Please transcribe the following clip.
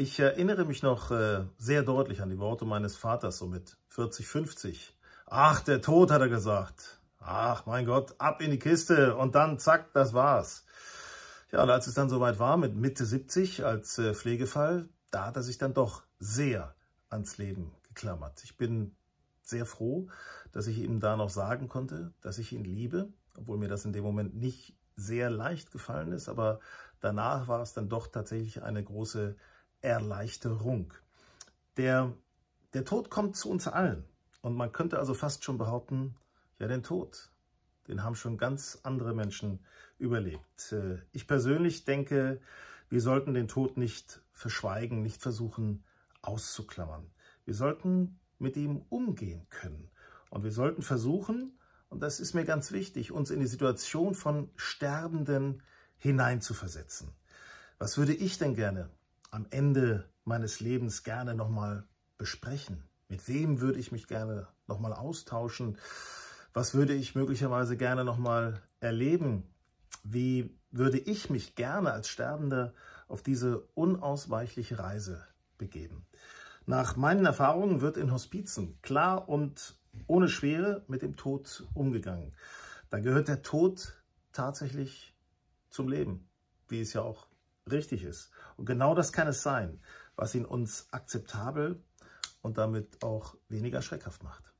Ich erinnere mich noch äh, sehr deutlich an die Worte meines Vaters, so mit 40, 50. Ach, der Tod, hat er gesagt. Ach, mein Gott, ab in die Kiste und dann zack, das war's. Ja, und als es dann soweit war, mit Mitte 70 als äh, Pflegefall, da hat er sich dann doch sehr ans Leben geklammert. Ich bin sehr froh, dass ich ihm da noch sagen konnte, dass ich ihn liebe, obwohl mir das in dem Moment nicht sehr leicht gefallen ist, aber danach war es dann doch tatsächlich eine große Erleichterung. Der, der Tod kommt zu uns allen. Und man könnte also fast schon behaupten, ja, den Tod, den haben schon ganz andere Menschen überlebt. Äh, ich persönlich denke, wir sollten den Tod nicht verschweigen, nicht versuchen auszuklammern. Wir sollten mit ihm umgehen können. Und wir sollten versuchen, und das ist mir ganz wichtig, uns in die Situation von Sterbenden hineinzuversetzen. Was würde ich denn gerne am Ende meines Lebens gerne nochmal besprechen? Mit wem würde ich mich gerne nochmal austauschen? Was würde ich möglicherweise gerne nochmal erleben? Wie würde ich mich gerne als Sterbender auf diese unausweichliche Reise begeben? Nach meinen Erfahrungen wird in Hospizen klar und ohne Schwere mit dem Tod umgegangen. Da gehört der Tod tatsächlich zum Leben, wie es ja auch richtig ist. Und genau das kann es sein, was ihn uns akzeptabel und damit auch weniger schreckhaft macht.